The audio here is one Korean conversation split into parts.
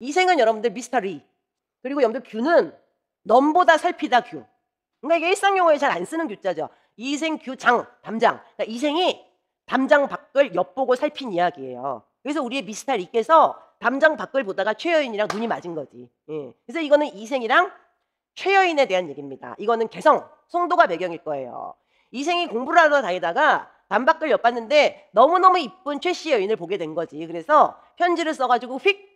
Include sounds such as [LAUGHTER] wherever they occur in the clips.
이생은 여러분들 미스터리. 그리고 염두 분들 규는 넘보다 살피다 규. 그러니까 이게 일상 용어에 잘 안 쓰는 규자죠. 이생 규장 담장. 그러니까 이생이 담장 밖을 엿보고 살핀 이야기예요. 그래서 우리의 미스터리께서 담장 밖을 보다가 최여인이랑 눈이 맞은 거지. 예. 그래서 이거는 이생이랑 최여인에 대한 얘기입니다. 이거는 개성, 송도가 배경일 거예요. 이생이 공부를 하러 다니다가 담 밖을 엿봤는데 너무너무 이쁜 최씨 여인을 보게 된 거지. 그래서 편지를 써가지고 휙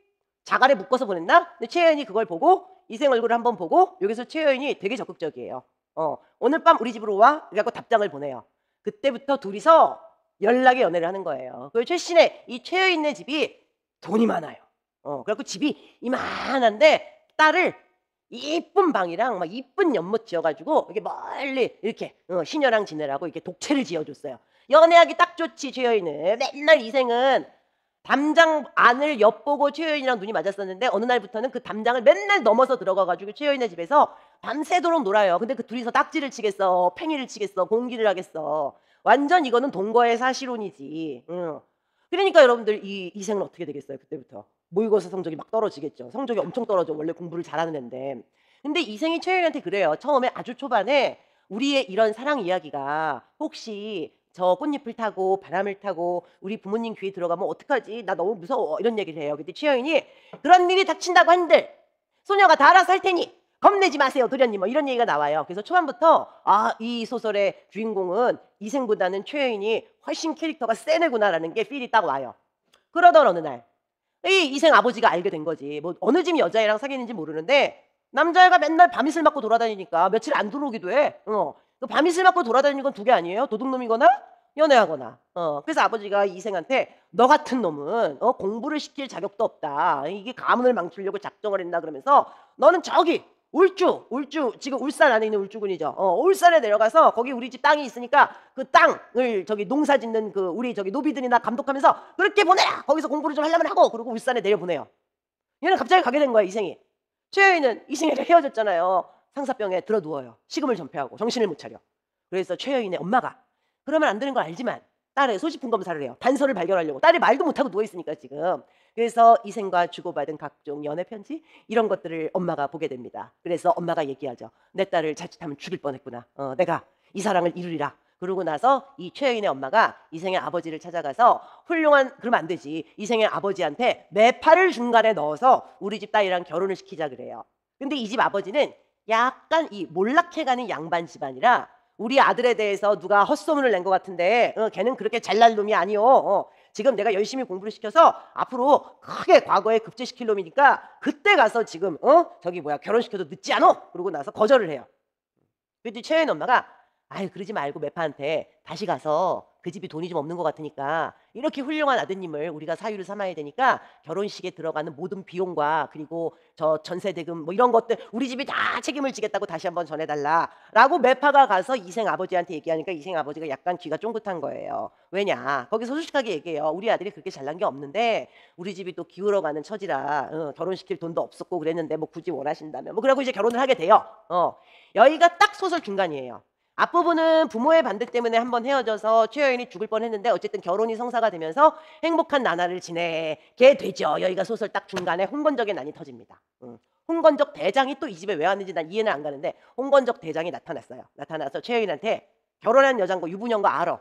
자갈에 묶어서 보냈나? 근데 최혜연이 그걸 보고 이생 얼굴을 한번 보고 여기서 최혜연이 되게 적극적이에요. 어, 오늘 밤 우리 집으로 와. 그래갖고 답장을 보내요. 그때부터 둘이서 연락의 연애를 하는 거예요. 그리고 최신의 이 최혜인네 집이 돈이 많아요. 어, 그래갖고 집이 이만한데 딸을 이쁜 방이랑 막 이쁜 연못 지어가지고 이렇게 멀리 이렇게 어, 신녀랑 지내라고 이렇게 독채를 지어줬어요. 연애하기 딱 좋지 최여인은 맨날 이생은 담장 안을 엿보고 최여인이랑 눈이 맞았었는데 어느 날부터는 그 담장을 맨날 넘어서 들어가가지고 최여인의 집에서 밤새도록 놀아요. 근데 그 둘이서 딱지를 치겠어, 팽이를 치겠어, 공기를 하겠어. 완전 이거는 동거의 사실혼이지. 응. 그러니까 여러분들 이 이생은 어떻게 되겠어요? 그때부터 모의고사 성적이 막 떨어지겠죠. 성적이 엄청 떨어져. 원래 공부를 잘하는 애인데. 근데 이생이 최여인한테 그래요. 처음에 아주 초반에 우리의 이런 사랑 이야기가 혹시 저 꽃잎을 타고 바람을 타고 우리 부모님 귀에 들어가면 어떡하지? 나 너무 무서워. 이런 얘기를 해요. 그때 취여인이 그런 일이 닥친다고 한들 소녀가 다 알아서 할 테니 겁내지 마세요, 도련님. 뭐 이런 얘기가 나와요. 그래서 초반부터 아, 이 소설의 주인공은 이생보다는 최여인이 훨씬 캐릭터가 세네구나라는게 필이 딱 와요. 그러던 어느 날, 이 이생 아버지가 알게 된 거지. 뭐 어느 집 여자애랑 사귀는지 모르는데 남자애가 맨날 밤이슬 맞고 돌아다니니까 며칠 안 들어오기도 해. 어. 그 밤이슬 맞고 돌아다니는 건 두 개 아니에요? 도둑놈이거나 연애하거나. 어, 그래서 아버지가 이생한테 너 같은 놈은 어, 공부를 시킬 자격도 없다. 이게 가문을 망치려고 작정을 했나 그러면서 너는 저기 울주, 울주 지금 울산 안에 있는 울주군이죠. 어, 울산에 내려가서 거기 우리 집 땅이 있으니까 그 땅을 저기 농사짓는 그 우리 저기 노비들이나 감독하면서 그렇게 보내라. 거기서 공부를 좀 하려면 하고 그리고 울산에 내려 보내요. 얘는 갑자기 가게 된 거야 이생이. 최여인은 이생이랑 헤어졌잖아요. 상사병에 들어 누워요. 식음을 전폐하고 정신을 못 차려. 그래서 최여인의 엄마가 그러면 안 되는 걸 알지만 딸의 소지품 검사를 해요. 단서를 발견하려고 딸이 말도 못하고 누워 있으니까 지금. 그래서 이생과 주고받은 각종 연애 편지 이런 것들을 엄마가 보게 됩니다. 그래서 엄마가 얘기하죠. 내 딸을 자칫하면 죽일 뻔했구나. 어, 내가 이 사랑을 이루리라. 그러고 나서 이 최여인의 엄마가 이생의 아버지를 찾아가서 훌륭한 그러면 안 되지 이생의 아버지한테 매파를 중간에 넣어서 우리 집 딸이랑 결혼을 시키자 그래요. 근데 이 집 아버지는 약간 이 몰락해가는 양반 집안이라 우리 아들에 대해서 누가 헛소문을 낸 것 같은데 어, 걔는 그렇게 잘난 놈이 아니오. 어, 지금 내가 열심히 공부를 시켜서 앞으로 크게 과거에 급제시킬 놈이니까 그때 가서 지금 어 저기 뭐야 결혼시켜도 늦지 않어. 그러고 나서 거절을 해요. 그랬더니 최혜인 엄마가 아유 그러지 말고 매파한테 다시 가서 그 집이 돈이 좀 없는 것 같으니까 이렇게 훌륭한 아드님을 우리가 사유를 삼아야 되니까 결혼식에 들어가는 모든 비용과 그리고 저 전세 대금 뭐 이런 것들 우리 집이 다 책임을 지겠다고 다시 한번 전해달라라고 매파가 가서 이생 아버지한테 얘기하니까 이생 아버지가 약간 귀가 쫑긋한 거예요. 왜냐 거기서 솔직하게 얘기해요. 우리 아들이 그렇게 잘난 게 없는데 우리 집이 또 기울어가는 처지라 어, 결혼시킬 돈도 없었고 그랬는데 뭐 굳이 원하신다면 뭐 그러고 이제 결혼을 하게 돼요. 어 여기가 딱 소설 중간이에요. 앞부분은 부모의 반대 때문에 한번 헤어져서 최여인이 죽을 뻔했는데 어쨌든 결혼이 성사가 되면서 행복한 나날을 지내게 되죠. 여기가 소설 딱 중간에 홍건적의 난이 터집니다. 응. 음. 홍건적 대장이 또 이 집에 왜 왔는지 난 이해는 안 가는데 홍건적 대장이 나타났어요. 나타나서 최여인한테 결혼한 여잔 거 유부녀인 거 알아.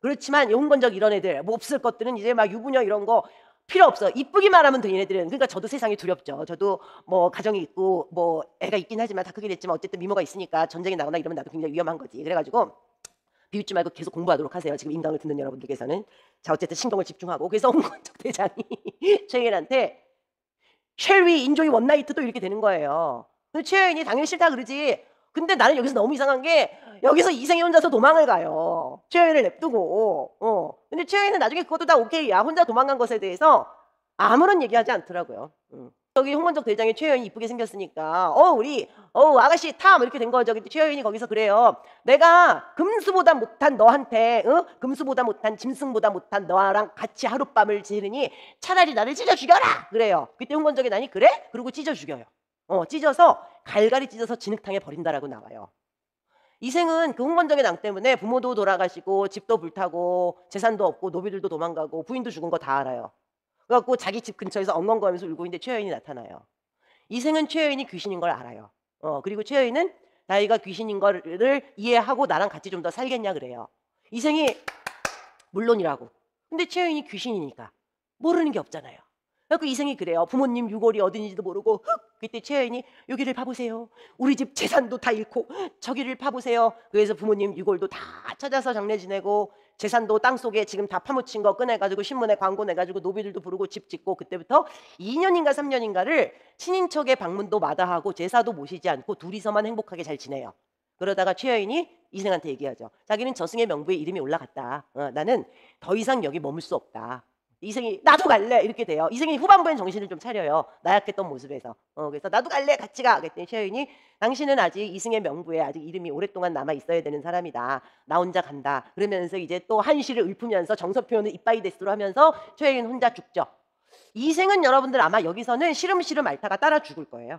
그렇지만 이 홍건적 이런 애들 뭐 없을 것들은 이제 막 유부녀 이런 거 필요 없어. 이쁘기만 하면 돼 얘네들은. 그러니까 저도 세상이 두렵죠. 저도 뭐 가정이 있고 뭐 애가 있긴 하지만 다 크게 됐지만 어쨌든 미모가 있으니까 전쟁이 나거나 이러면 나도 굉장히 위험한 거지. 그래가지고 비웃지 말고 계속 공부하도록 하세요. 지금 인강을 듣는 여러분들께서는 자 어쨌든 신경을 집중하고 그래서 홍건적 [LAUGHS] 대장이 최혜인한테 셸위 인조이 원나이트도 이렇게 되는 거예요. 최혜인이 당연히 싫다 그러지. 근데 나는 여기서 너무 이상한 게 여기서 이생이 혼자서 도망을 가요. 최영이를 냅두고. 어. 근데 최영이는 나중에 그것도 다 오케이야. 혼자 도망간 것에 대해서 아무런 얘기하지 않더라고요. 음. 저기 홍원적 대장이 최여인이 이쁘게 생겼으니까 어 우리 어 아가씨 탐 이렇게 된 거죠. 근데 최여인이 거기서 그래요. 내가 금수보다 못한 너한테 어? 금수보다 못한 짐승보다 못한 너랑 같이 하룻밤을 지르니 차라리 나를 찢어 죽여라 그래요. 그때 홍건적이 난이 그래? 그리고 찢어 죽여요. 어, 찢어서 갈갈이 찢어서 진흙탕에 버린다라고 나와요. 이생은 그 흥건적인 양 때문에 부모도 돌아가시고 집도 불타고 재산도 없고 노비들도 도망가고 부인도 죽은 거 다 알아요. 그래갖고 자기 집 근처에서 엉엉거리면서 울고 있는데 최여인이 나타나요. 이생은 최여인이 귀신인 걸 알아요. 어, 그리고 최여인은 나이가 귀신인 거를 이해하고 나랑 같이 좀 더 살겠냐 그래요. 이생이 물론이라고. 근데 최여인이 귀신이니까 모르는 게 없잖아요. 그 이생이 그래요. 부모님 유골이 어딘지도 모르고 그때 최여인이 여기를 봐보세요. 우리 집 재산도 다 잃고 저기를 봐보세요. 그래서 부모님 유골도 다 찾아서 장례 지내고 재산도 땅속에 지금 다 파묻힌 거 꺼내가지고 신문에 광고 내가지고 노비들도 부르고 집 짓고 그때부터 2년인가 3년인가를 친인척의 방문도 마다하고 제사도 모시지 않고 둘이서만 행복하게 잘 지내요. 그러다가 최여인이 이생한테 얘기하죠. 자기는 저승의 명부에 이름이 올라갔다. 어, 나는 더 이상 여기 머물 수 없다. 이승이 나도 갈래 이렇게 돼요. 이승이 후반부엔 정신을 좀 차려요. 나약했던 모습에서. 어, 그래서 나도 갈래 같이 가. 그랬더니 셰인이 당신은 아직 이승의 명부에 아직 이름이 오랫동안 남아 있어야 되는 사람이다. 나 혼자 간다. 그러면서 이제 또 한시를 읊으면서 정서 표현을 이빠이 데스로 하면서 최혜인 혼자 죽죠. 이승은 여러분들 아마 여기서는 시름시름 알타가 따라 죽을 거예요.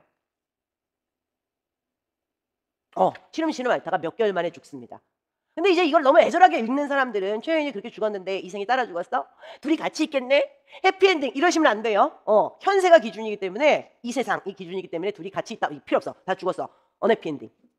어, 시름시름 알타가 몇 개월 만에 죽습니다. 근데 이제 이걸 너무 애절하게 읽는 사람들은 최현이 그렇게 죽었는데 이생이 따라 죽었어? 둘이 같이 있겠네? 해피엔딩 이러시면 안 돼요. 어, 현세가 기준이기 때문에 이 세상 이 기준이기 때문에 둘이 같이 있다 필요 없어. 다 죽었어. 언해피엔딩.